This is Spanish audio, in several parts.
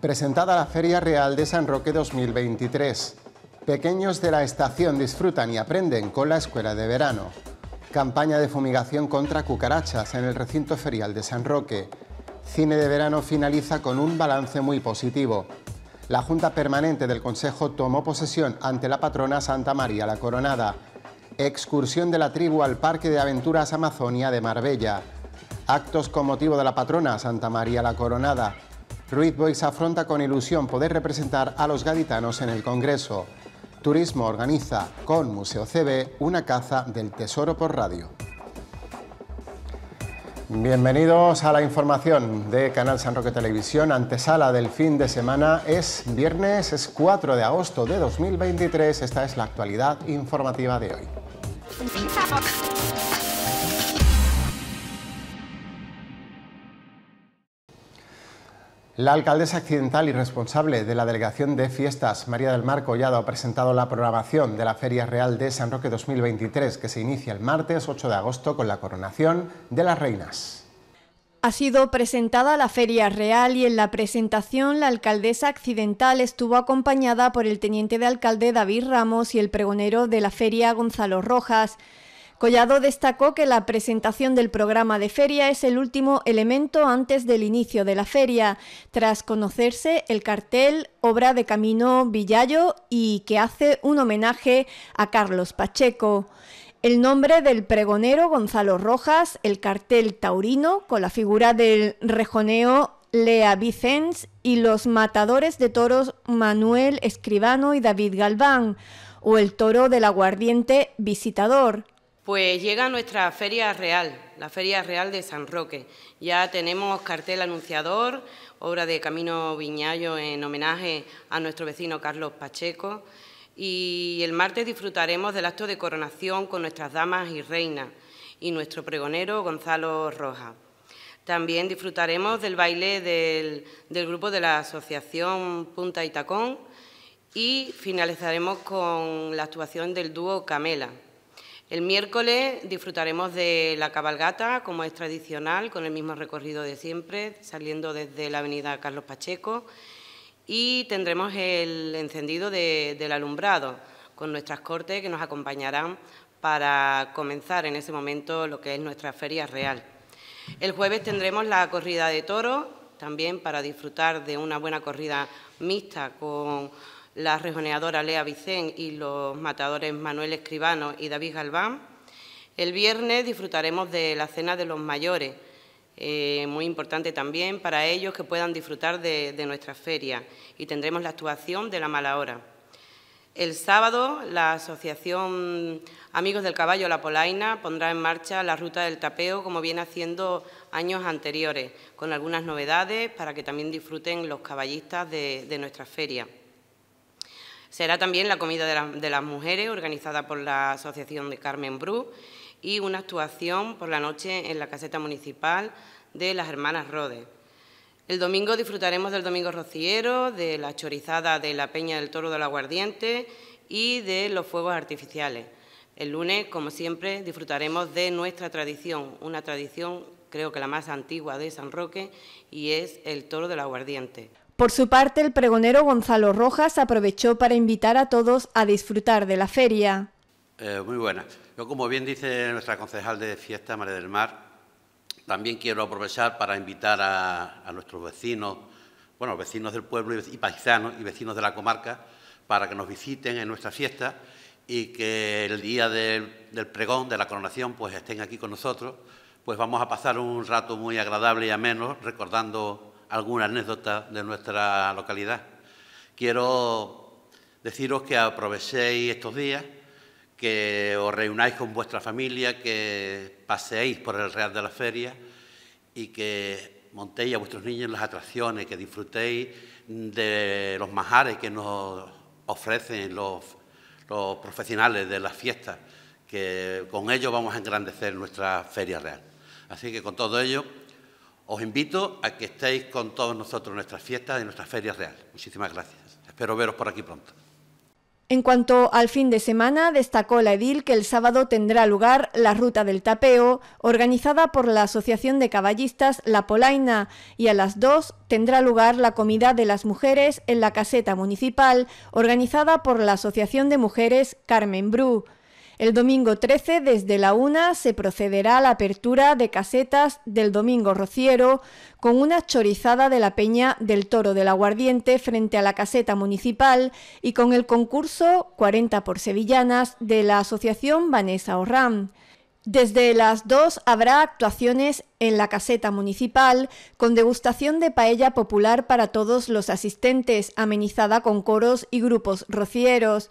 presentada la Feria Real de San Roque 2023. Pequeños de la estación disfrutan y aprenden con la escuela de verano. Campaña de fumigación contra cucarachas en el recinto ferial de San Roque. Cine de verano finaliza con un balance muy positivo. La Junta Permanente del Consejo tomó posesión ante la patrona Santa María la Coronada. Excursión de la tribu al Parque de Aventuras Amazonia de Marbella. Actos con motivo de la patrona Santa María la Coronada Ruiz Boix afronta con ilusión poder representar a los gaditanos en el Congreso. Turismo organiza con Museo CB una caza del tesoro por radio. Bienvenidos a la información de Canal San Roque Televisión. Antesala del fin de semana es viernes, es 4 de agosto de 2023. Esta es la actualidad informativa de hoy. La alcaldesa accidental y responsable de la Delegación de Fiestas, María del Mar Collado, ha presentado la programación de la Feria Real de San Roque 2023, que se inicia el martes 8 de agosto con la coronación de las reinas. Ha sido presentada la Feria Real y en la presentación la alcaldesa accidental estuvo acompañada por el teniente de alcalde David Ramos y el pregonero de la feria Gonzalo Rojas. Collado destacó que la presentación del programa de feria es el último elemento antes del inicio de la feria, tras conocerse el cartel Obra de Camino Villayo y que hace un homenaje a Carlos Pacheco. El nombre del pregonero Gonzalo Rojas, el cartel taurino con la figura del rejoneo Lea Vicens y los matadores de toros Manuel Escribano y David Galván, o el toro del aguardiente Visitador. Pues llega nuestra Feria Real, la Feria Real de San Roque. Ya tenemos cartel anunciador, obra de Camino Viñayo en homenaje a nuestro vecino Carlos Pacheco. Y el martes disfrutaremos del acto de coronación con nuestras damas y reinas y nuestro pregonero Gonzalo Rojas. También disfrutaremos del baile del, del grupo de la Asociación Punta y Tacón y finalizaremos con la actuación del dúo Camela. El miércoles disfrutaremos de la cabalgata, como es tradicional, con el mismo recorrido de siempre, saliendo desde la avenida Carlos Pacheco, y tendremos el encendido del alumbrado, con nuestras cortes que nos acompañarán para comenzar en ese momento lo que es nuestra feria real. El jueves tendremos la corrida de toros, también para disfrutar de una buena corrida mixta con la rejoneadora Lea Vicén y los matadores Manuel Escribano y David Galván. El viernes disfrutaremos de la cena de los mayores, eh, muy importante también para ellos que puedan disfrutar de, nuestra feria, y tendremos la actuación de la mala hora. El sábado, la Asociación Amigos del Caballo La Polaina pondrá en marcha la ruta del tapeo, como viene haciendo años anteriores, con algunas novedades para que también disfruten los caballistas de nuestra feria. Será también la comida de, las mujeres organizada por la Asociación de Carmen Bru y una actuación por la noche en la caseta municipal de las hermanas Rodes. El domingo disfrutaremos del Domingo Rociero, de la chorizada de la Peña del Toro del Aguardiente y de los fuegos artificiales. El lunes, como siempre, disfrutaremos de nuestra tradición, una tradición creo que la más antigua de San Roque, y es el Toro del Aguardiente. Por su parte, el pregonero Gonzalo Rojas aprovechó para invitar a todos a disfrutar de la feria. Eh, muy buena. Yo, como bien dice nuestra concejal de fiesta, María del Mar, también quiero aprovechar para invitar a, nuestros vecinos, bueno, vecinos del pueblo y, paisanos y vecinos de la comarca, para que nos visiten en nuestra fiesta y que el día del, del, pregón, de la coronación, pues estén aquí con nosotros. Pues vamos a pasar un rato muy agradable y ameno recordando alguna anécdota de nuestra localidad. Quiero deciros que aprovechéis estos días, que os reunáis con vuestra familia, que paseéis por el Real de la Feria y que montéis a vuestros niños las atracciones, que disfrutéis de los majares que nos ofrecen los, profesionales de las fiestas, que con ello vamos a engrandecer nuestra feria real. Así que con todo ello os invito a que estéis con todos nosotros en nuestras fiestas y en nuestras ferias reales. Muchísimas gracias. Espero veros por aquí pronto. En cuanto al fin de semana, destacó la edil que el sábado tendrá lugar la Ruta del Tapeo, organizada por la Asociación de Caballistas La Polaina, y a las 2 tendrá lugar la Comida de las Mujeres en la Caseta Municipal, organizada por la Asociación de Mujeres Carmen Bru. El domingo 13, desde la 1, se procederá a la apertura de casetas del Domingo Rociero con una chorizada de la Peña del Toro del Aguardiente frente a la caseta municipal y con el concurso 40 por Sevillanas de la Asociación Vanessa Orram. Desde las 2 habrá actuaciones en la caseta municipal con degustación de paella popular para todos los asistentes, amenizada con coros y grupos rocieros.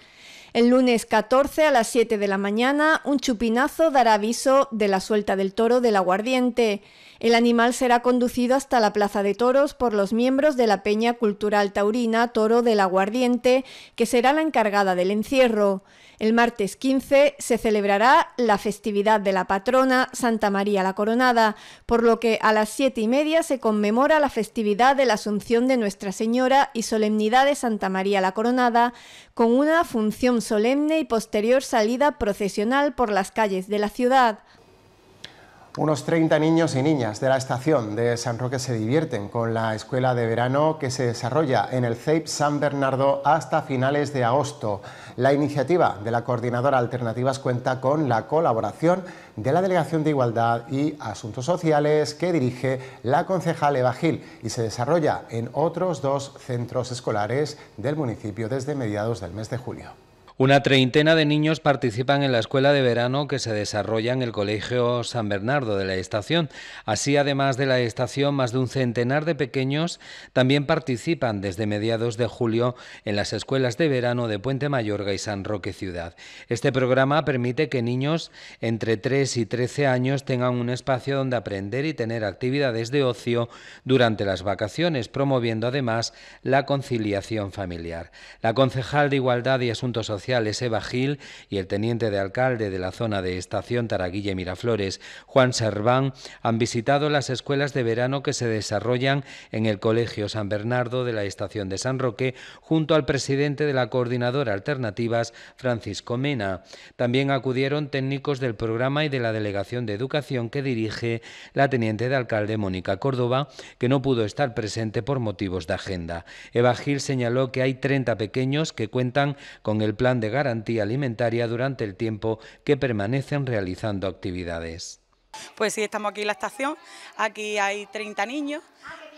El lunes 14 a las 7 de la mañana, un chupinazo dará aviso de la suelta del toro del aguardiente. El animal será conducido hasta la Plaza de Toros por los miembros de la Peña Cultural Taurina Toro del Aguardiente, que será la encargada del encierro. El martes 15 se celebrará la festividad de la patrona Santa María la Coronada, por lo que a las siete y media se conmemora la festividad de la Asunción de Nuestra Señora y solemnidad de Santa María la Coronada, con una función solemne y posterior salida procesional por las calles de la ciudad. Unos 30 niños y niñas de la estación de San Roque se divierten con la escuela de verano que se desarrolla en el CEIP San Bernardo hasta finales de agosto. La iniciativa de la coordinadora Alternativas cuenta con la colaboración de la Delegación de Igualdad y Asuntos Sociales que dirige la concejal Eva Gil y se desarrolla en otros dos centros escolares del municipio desde mediados del mes de julio. Una treintena de niños participan en la escuela de verano que se desarrolla en el Colegio San Bernardo de la estación. Así, además de la estación, más de un centenar de pequeños también participan desde mediados de julio en las escuelas de verano de Puente Mayorga y San Roque Ciudad. Este programa permite que niños entre 3 y 13 años tengan un espacio donde aprender y tener actividades de ocio durante las vacaciones, promoviendo además la conciliación familiar. La concejal de Igualdad y Asuntos Sociales Evagil Eva Gil y el teniente de alcalde de la zona de Estación Taraguilla y Miraflores, Juan Serván, han visitado las escuelas de verano que se desarrollan en el Colegio San Bernardo de la Estación de San Roque, junto al presidente de la Coordinadora Alternativas, Francisco Mena. También acudieron técnicos del programa y de la Delegación de Educación que dirige la teniente de alcalde Mónica Córdoba, que no pudo estar presente por motivos de agenda. Eva Gil señaló que hay 30 pequeños que cuentan con el plan de garantía alimentaria durante el tiempo que permanecen realizando actividades. Pues sí, estamos aquí en la estación, aquí hay 30 niños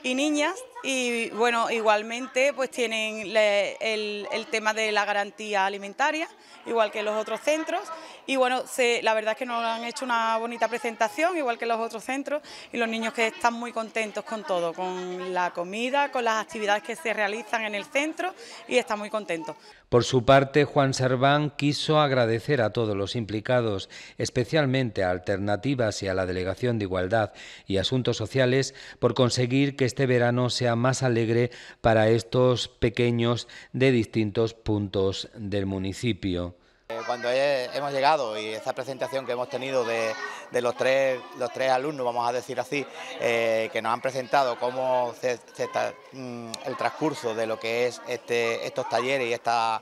y niñas y bueno, igualmente pues tienen el, tema de la garantía alimentaria, igual que los otros centros. Y bueno, la verdad es que nos han hecho una bonita presentación, igual que los otros centros, y los niños que están muy contentos con todo, con la comida, con las actividades que se realizan en el centro, y están muy contentos. Por su parte, Juan Serván quiso agradecer a todos los implicados, especialmente a Alternativas y a la Delegación de Igualdad y Asuntos Sociales, por conseguir que este verano sea más alegre para estos pequeños de distintos puntos del municipio. Eh, cuando hemos llegado y esta presentación que hemos tenido de, los, tres, los tres alumnos, vamos a decir así, eh, que nos han presentado cómo está, mm, el transcurso de lo que es este, estos talleres y estas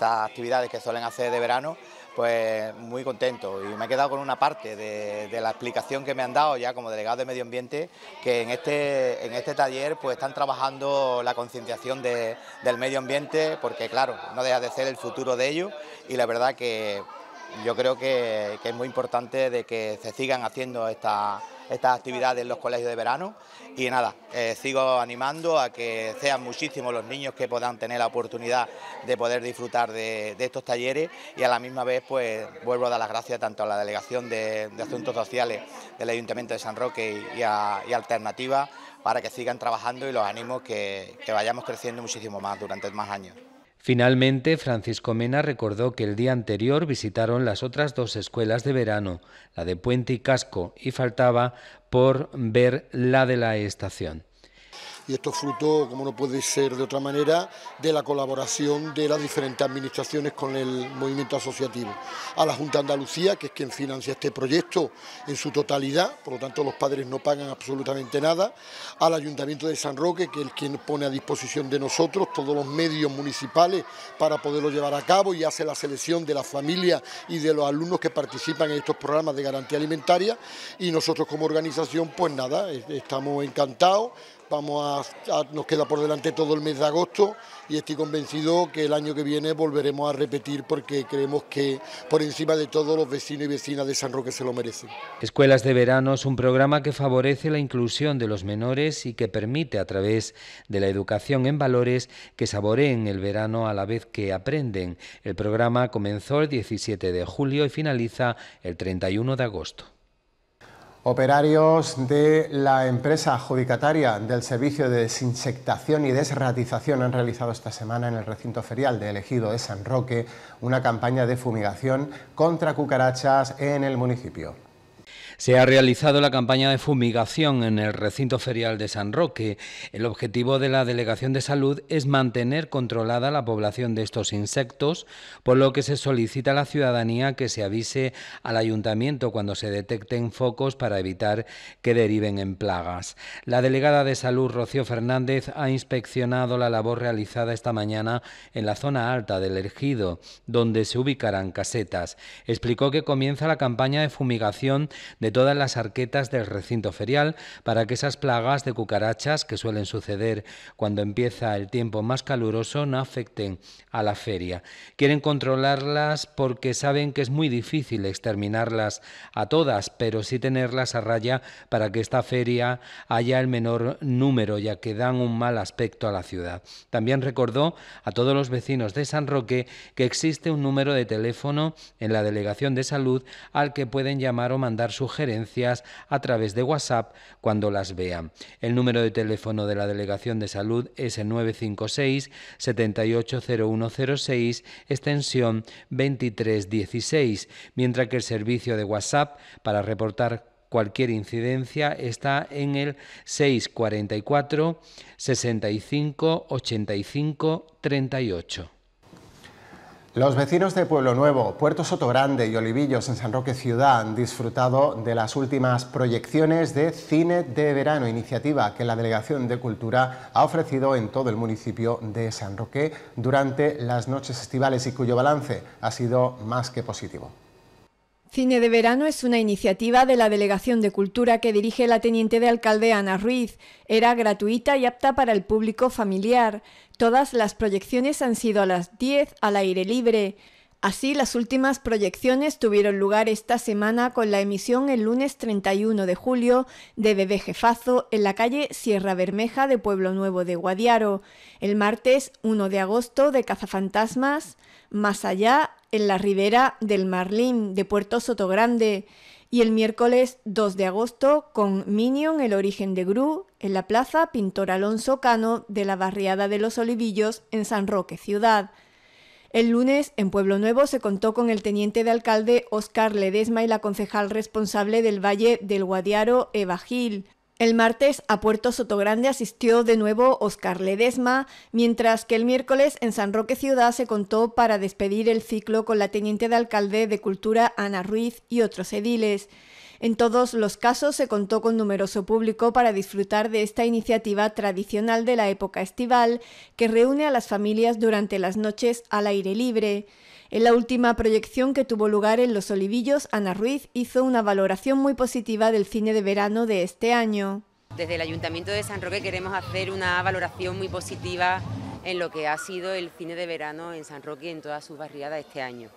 actividades que suelen hacer de verano, pues muy contento y me he quedado con una parte de, la explicación que me han dado ya como delegado de medio ambiente, que en este, en este taller pues están trabajando la concienciación del medio ambiente, porque claro, no deja de ser el futuro de ellos y la verdad que yo creo que, es muy importante de que se sigan haciendo estas estas actividades en los colegios de verano. Y nada, eh, sigo animando a que sean muchísimos los niños que puedan tener la oportunidad de poder disfrutar de, estos talleres y a la misma vez pues vuelvo a dar las gracias tanto a la Delegación de, Asuntos Sociales del Ayuntamiento de San Roque y, a, Alternativa para que sigan trabajando y los animo que vayamos creciendo muchísimo más durante más años. Finalmente, Francisco Mena recordó que el día anterior visitaron las otras dos escuelas de verano, la de Puente y Casco, y faltaba por ver la de la estación y esto es fruto, como no puede ser de otra manera, de la colaboración de las diferentes administraciones con el movimiento asociativo. A la Junta de Andalucía, que es quien financia este proyecto en su totalidad, por lo tanto los padres no pagan absolutamente nada, al Ayuntamiento de San Roque, que es quien pone a disposición de nosotros todos los medios municipales para poderlo llevar a cabo y hace la selección de la familia y de los alumnos que participan en estos programas de garantía alimentaria y nosotros como organización, pues nada, estamos encantados, Vamos a, nos queda por delante todo el mes de agosto y estoy convencido que el año que viene volveremos a repetir porque creemos que por encima de todos los vecinos y vecinas de San Roque se lo merecen. Escuelas de Verano es un programa que favorece la inclusión de los menores y que permite a través de la educación en valores que saboreen el verano a la vez que aprenden. El programa comenzó el 17 de julio y finaliza el 31 de agosto. Operarios de la empresa adjudicataria del servicio de desinsectación y desratización han realizado esta semana en el recinto ferial de Elegido de San Roque una campaña de fumigación contra cucarachas en el municipio. Se ha realizado la campaña de fumigación en el recinto ferial de San Roque. El objetivo de la Delegación de Salud es mantener controlada la población de estos insectos, por lo que se solicita a la ciudadanía que se avise al ayuntamiento cuando se detecten focos para evitar que deriven en plagas. La delegada de Salud, Rocío Fernández, ha inspeccionado la labor realizada esta mañana en la zona alta del ejido, donde se ubicarán casetas. Explicó que comienza la campaña de fumigación de todas las arquetas del recinto ferial para que esas plagas de cucarachas que suelen suceder cuando empieza el tiempo más caluroso no afecten a la feria. Quieren controlarlas porque saben que es muy difícil exterminarlas a todas, pero sí tenerlas a raya para que esta feria haya el menor número, ya que dan un mal aspecto a la ciudad. También recordó a todos los vecinos de San Roque que existe un número de teléfono en la Delegación de Salud al que pueden llamar o mandar su a través de WhatsApp cuando las vean. El número de teléfono de la Delegación de Salud es el 956 780106, extensión 2316, mientras que el servicio de WhatsApp para reportar cualquier incidencia está en el 644 65 38. Los vecinos de Pueblo Nuevo, Puerto Sotogrande y Olivillos en San Roque Ciudad han disfrutado de las últimas proyecciones de Cine de Verano, iniciativa que la Delegación de Cultura ha ofrecido en todo el municipio de San Roque durante las noches estivales y cuyo balance ha sido más que positivo. Cine de Verano es una iniciativa de la Delegación de Cultura que dirige la teniente de alcalde Ana Ruiz. Era gratuita y apta para el público familiar. Todas las proyecciones han sido a las 10 al aire libre. Así, las últimas proyecciones tuvieron lugar esta semana con la emisión el lunes 31 de julio de Bebé Jefazo en la calle Sierra Bermeja de Pueblo Nuevo de Guadiaro, el martes 1 de agosto de Cazafantasmas, Más allá en la ribera del Marlín de Puerto Sotogrande y el miércoles 2 de agosto con Minion, el origen de Gru, en la plaza Pintor Alonso Cano de la barriada de los Olivillos en San Roque, ciudad. El lunes, en Pueblo Nuevo, se contó con el teniente de alcalde Óscar Ledesma y la concejal responsable del Valle del Guadiaro, Eva Gil. El martes a Puerto Sotogrande asistió de nuevo Oscar Ledesma, mientras que el miércoles en San Roque Ciudad se contó para despedir el ciclo con la teniente de alcalde de Cultura Ana Ruiz y otros ediles. En todos los casos se contó con numeroso público para disfrutar de esta iniciativa tradicional de la época estival que reúne a las familias durante las noches al aire libre. En la última proyección que tuvo lugar en Los Olivillos, Ana Ruiz hizo una valoración muy positiva del cine de verano de este año. Desde el Ayuntamiento de San Roque queremos hacer una valoración muy positiva en lo que ha sido el cine de verano en San Roque y en todas sus barriadas este año.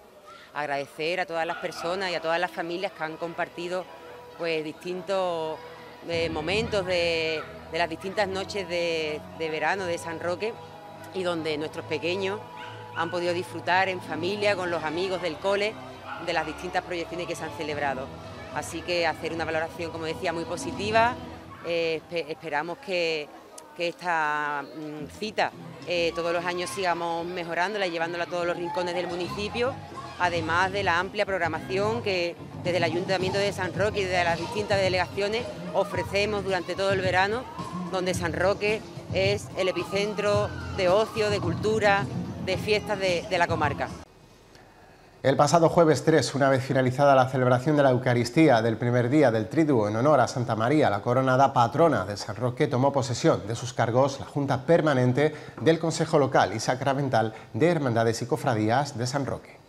Agradecer a todas las personas y a todas las familias que han compartido pues distintos eh, momentos de, las distintas noches de, de verano de San Roque y donde nuestros pequeños han podido disfrutar en familia, con los amigos del cole, de las distintas proyecciones que se han celebrado. Así que hacer una valoración, como decía, muy positiva. Eh, esperamos que, esta mm, cita eh, todos los años sigamos mejorándola y llevándola a todos los rincones del municipio, además de la amplia programación que desde el Ayuntamiento de San Roque y desde las distintas delegaciones ofrecemos durante todo el verano, donde San Roque es el epicentro de ocio, de cultura, de fiestas de, la comarca. El pasado jueves 3, una vez finalizada la celebración de la Eucaristía del primer día del Triduo en honor a Santa María, la coronada patrona de San Roque, tomó posesión de sus cargos la Junta Permanente del Consejo Local y Sacramental de Hermandades y Cofradías de San Roque.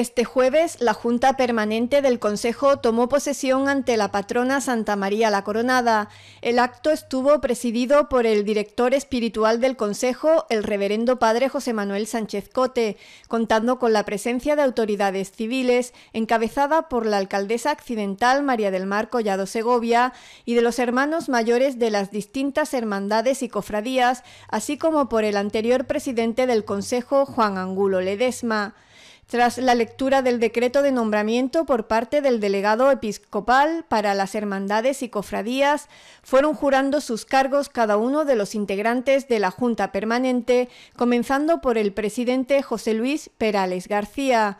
Este jueves, la Junta Permanente del Consejo tomó posesión ante la patrona Santa María la Coronada. El acto estuvo presidido por el director espiritual del Consejo, el reverendo padre José Manuel Sánchez Cote, contando con la presencia de autoridades civiles, encabezada por la alcaldesa accidental María del Mar Collado Segovia y de los hermanos mayores de las distintas hermandades y cofradías, así como por el anterior presidente del Consejo, Juan Angulo Ledesma tras la lectura del decreto de nombramiento por parte del delegado episcopal para las hermandades y cofradías, fueron jurando sus cargos cada uno de los integrantes de la Junta Permanente, comenzando por el presidente José Luis Perales García.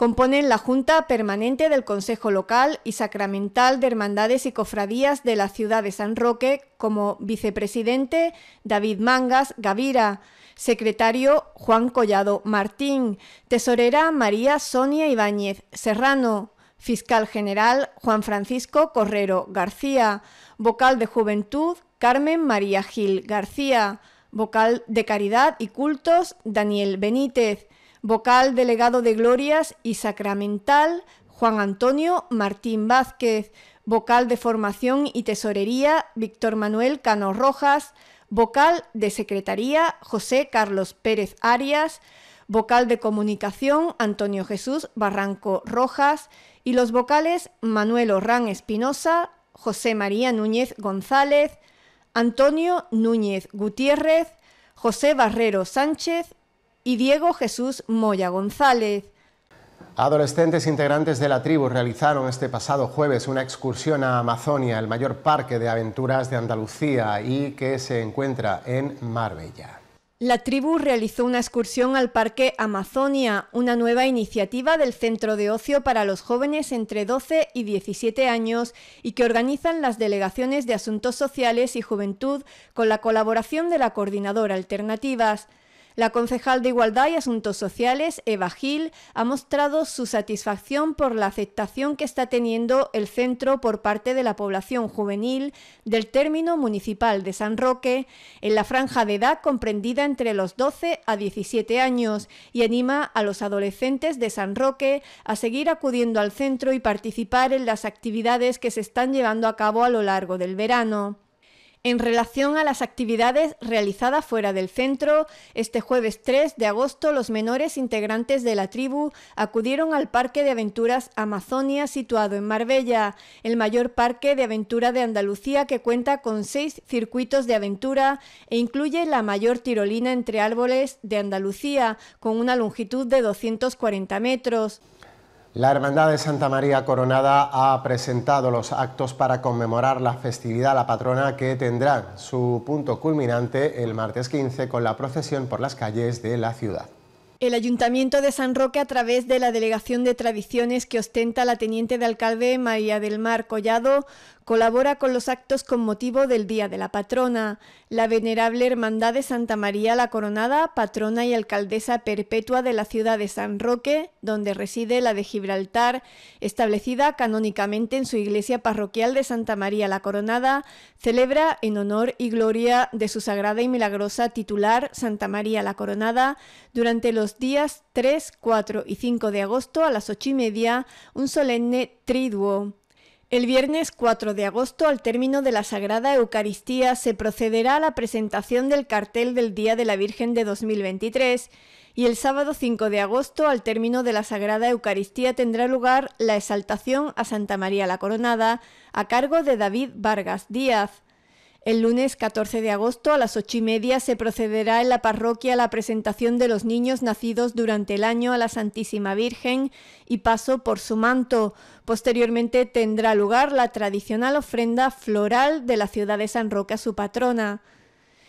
Componen la Junta Permanente del Consejo Local y Sacramental de Hermandades y Cofradías de la ciudad de San Roque, como vicepresidente David Mangas Gavira, secretario Juan Collado Martín, tesorera María Sonia Ibáñez Serrano, fiscal general Juan Francisco Correro García, vocal de Juventud Carmen María Gil García, vocal de Caridad y Cultos Daniel Benítez, vocal delegado de Glorias y Sacramental, Juan Antonio Martín Vázquez, vocal de Formación y Tesorería, Víctor Manuel Cano Rojas, vocal de Secretaría, José Carlos Pérez Arias, vocal de Comunicación, Antonio Jesús Barranco Rojas, y los vocales Manuel Orrán Espinosa, José María Núñez González, Antonio Núñez Gutiérrez, José Barrero Sánchez y Diego Jesús Moya González. Adolescentes integrantes de la tribu realizaron este pasado jueves una excursión a Amazonia, el mayor parque de aventuras de Andalucía y que se encuentra en Marbella. La tribu realizó una excursión al Parque Amazonia, una nueva iniciativa del Centro de Ocio para los jóvenes entre 12 y 17 años y que organizan las delegaciones de Asuntos Sociales y Juventud con la colaboración de la Coordinadora Alternativas. La concejal de Igualdad y Asuntos Sociales, Eva Gil, ha mostrado su satisfacción por la aceptación que está teniendo el centro por parte de la población juvenil del término municipal de San Roque en la franja de edad comprendida entre los 12 a 17 años y anima a los adolescentes de San Roque a seguir acudiendo al centro y participar en las actividades que se están llevando a cabo a lo largo del verano en relación a las actividades realizadas fuera del centro. Este jueves 3 de agosto, los menores integrantes de la tribu acudieron al Parque de Aventuras Amazonia, situado en Marbella, el mayor parque de aventura de Andalucía que cuenta con seis circuitos de aventura e incluye la mayor tirolina entre árboles de Andalucía, con una longitud de 240 metros. La Hermandad de Santa María Coronada ha presentado los actos para conmemorar la festividad a la patrona que tendrá su punto culminante el martes 15 con la procesión por las calles de la ciudad. El Ayuntamiento de San Roque, a través de la Delegación de Tradiciones que ostenta la Teniente de Alcalde María del Mar Collado, Colabora con los actos con motivo del Día de la Patrona, la Venerable Hermandad de Santa María la Coronada, patrona y alcaldesa perpetua de la ciudad de San Roque, donde reside la de Gibraltar, establecida canónicamente en su iglesia parroquial de Santa María la Coronada, celebra en honor y gloria de su sagrada y milagrosa titular, Santa María la Coronada, durante los días 3, 4 y 5 de agosto a las 8 y media, un solemne triduo el viernes 4 de agosto, al término de la Sagrada Eucaristía, se procederá a la presentación del cartel del Día de la Virgen de 2023 y el sábado 5 de agosto, al término de la Sagrada Eucaristía, tendrá lugar la exaltación a Santa María la Coronada a cargo de David Vargas Díaz. El lunes 14 de agosto a las ocho y media se procederá en la parroquia la presentación de los niños nacidos durante el año a la Santísima Virgen y paso por su manto. Posteriormente tendrá lugar la tradicional ofrenda floral de la ciudad de San Roque a su patrona.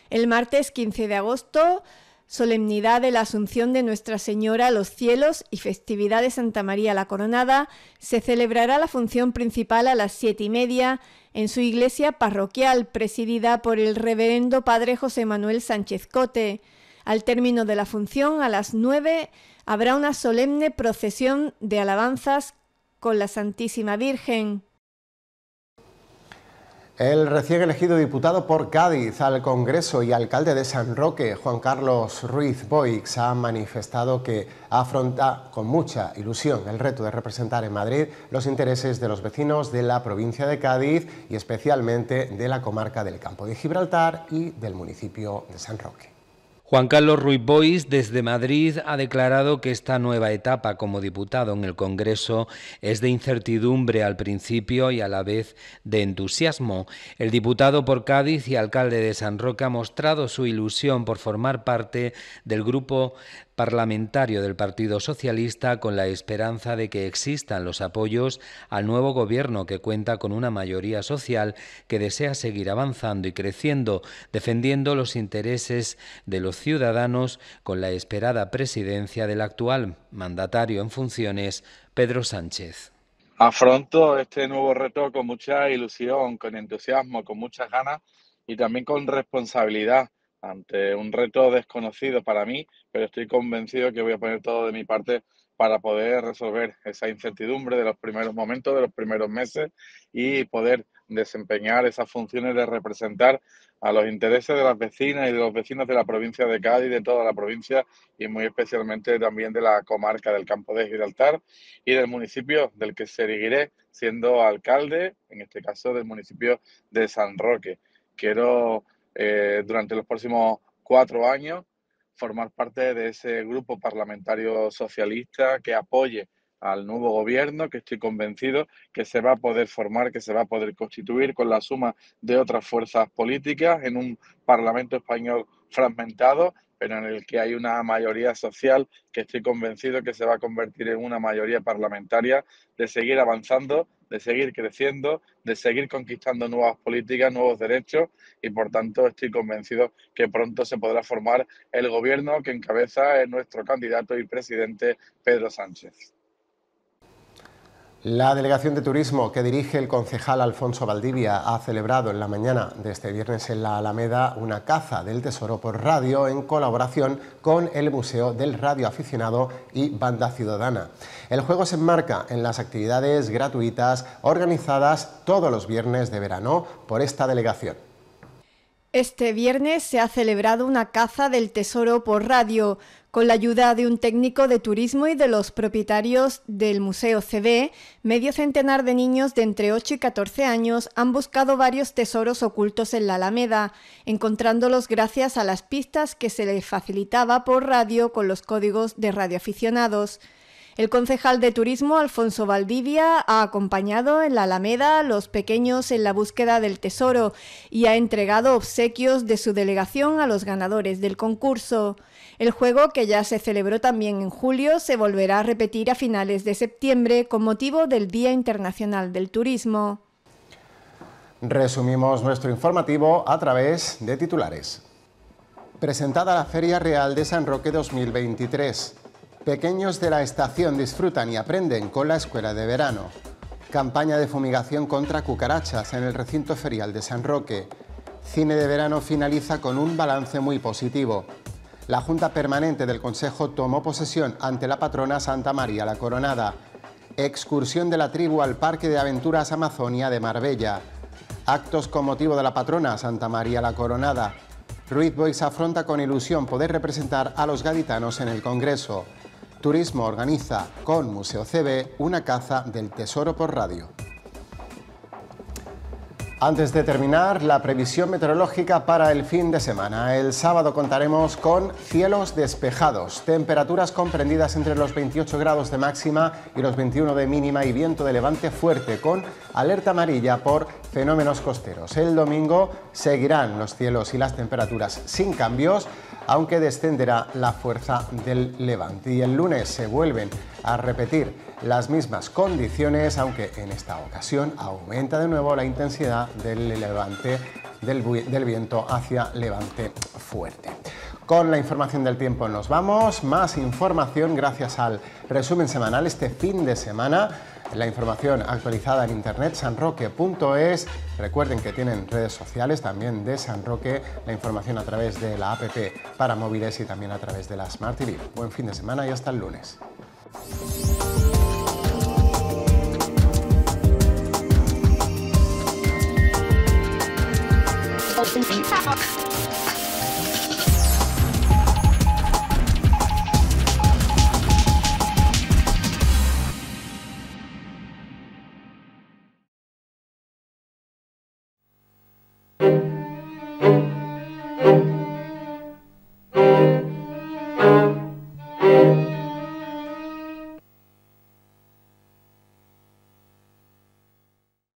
El martes 15 de agosto solemnidad de la Asunción de Nuestra Señora a los cielos y festividad de Santa María la Coronada, se celebrará la función principal a las siete y media en su iglesia parroquial, presidida por el reverendo Padre José Manuel Sánchez Cote. Al término de la función, a las nueve, habrá una solemne procesión de alabanzas con la Santísima Virgen. El recién elegido diputado por Cádiz al Congreso y alcalde de San Roque, Juan Carlos Ruiz Boix, ha manifestado que afronta con mucha ilusión el reto de representar en Madrid los intereses de los vecinos de la provincia de Cádiz y especialmente de la comarca del Campo de Gibraltar y del municipio de San Roque. Juan Carlos Ruiz Bois desde Madrid ha declarado que esta nueva etapa como diputado en el Congreso es de incertidumbre al principio y a la vez de entusiasmo. El diputado por Cádiz y alcalde de San Roque ha mostrado su ilusión por formar parte del grupo parlamentario del Partido Socialista con la esperanza de que existan los apoyos al nuevo gobierno que cuenta con una mayoría social que desea seguir avanzando y creciendo, defendiendo los intereses de los ciudadanos con la esperada presidencia del actual mandatario en funciones, Pedro Sánchez. Afronto este nuevo reto con mucha ilusión, con entusiasmo, con muchas ganas y también con responsabilidad ante un reto desconocido para mí, pero estoy convencido que voy a poner todo de mi parte para poder resolver esa incertidumbre de los primeros momentos, de los primeros meses y poder desempeñar esas funciones de representar a los intereses de las vecinas y de los vecinos de la provincia de Cádiz, de toda la provincia y muy especialmente también de la comarca del Campo de Gibraltar y del municipio del que seguiré siendo alcalde, en este caso del municipio de San Roque. Quiero eh, durante los próximos cuatro años formar parte de ese grupo parlamentario socialista que apoye al nuevo gobierno, que estoy convencido que se va a poder formar, que se va a poder constituir con la suma de otras fuerzas políticas en un Parlamento español fragmentado, pero en el que hay una mayoría social que estoy convencido que se va a convertir en una mayoría parlamentaria de seguir avanzando de seguir creciendo, de seguir conquistando nuevas políticas, nuevos derechos y por tanto estoy convencido que pronto se podrá formar el gobierno que encabeza eh, nuestro candidato y presidente Pedro Sánchez. La Delegación de Turismo que dirige el concejal Alfonso Valdivia ha celebrado en la mañana de este viernes en la Alameda una caza del tesoro por radio en colaboración con el Museo del Radio Aficionado y Banda Ciudadana. El juego se enmarca en las actividades gratuitas organizadas todos los viernes de verano por esta delegación. Este viernes se ha celebrado una caza del tesoro por radio. Con la ayuda de un técnico de turismo y de los propietarios del Museo CB, medio centenar de niños de entre 8 y 14 años han buscado varios tesoros ocultos en la Alameda, encontrándolos gracias a las pistas que se les facilitaba por radio con los códigos de radioaficionados. El concejal de turismo, Alfonso Valdivia, ha acompañado en la Alameda los pequeños en la búsqueda del tesoro y ha entregado obsequios de su delegación a los ganadores del concurso. El juego, que ya se celebró también en julio, se volverá a repetir a finales de septiembre con motivo del Día Internacional del Turismo. Resumimos nuestro informativo a través de titulares. Presentada la Feria Real de San Roque 2023. Pequeños de la estación disfrutan y aprenden con la escuela de verano. Campaña de fumigación contra cucarachas en el recinto ferial de San Roque. Cine de verano finaliza con un balance muy positivo. La Junta Permanente del Consejo tomó posesión ante la patrona Santa María la Coronada. Excursión de la tribu al Parque de Aventuras Amazonia de Marbella. Actos con motivo de la patrona Santa María la Coronada. Ruiz Boix afronta con ilusión poder representar a los gaditanos en el Congreso. Turismo organiza con Museo CB una caza del tesoro por radio. Antes de terminar, la previsión meteorológica para el fin de semana. El sábado contaremos con cielos despejados, temperaturas comprendidas entre los 28 grados de máxima y los 21 de mínima y viento de levante fuerte con alerta amarilla por fenómenos costeros. El domingo seguirán los cielos y las temperaturas sin cambios aunque descenderá la fuerza del levante. Y el lunes se vuelven a repetir las mismas condiciones, aunque en esta ocasión aumenta de nuevo la intensidad del levante del, viento hacia levante fuerte. Con la información del tiempo nos vamos, más información gracias al resumen semanal este fin de semana. La información actualizada en internet sanroque.es. Recuerden que tienen redes sociales también de San Roque, la información a través de la app para móviles y también a través de la Smart TV. Buen fin de semana y hasta el lunes.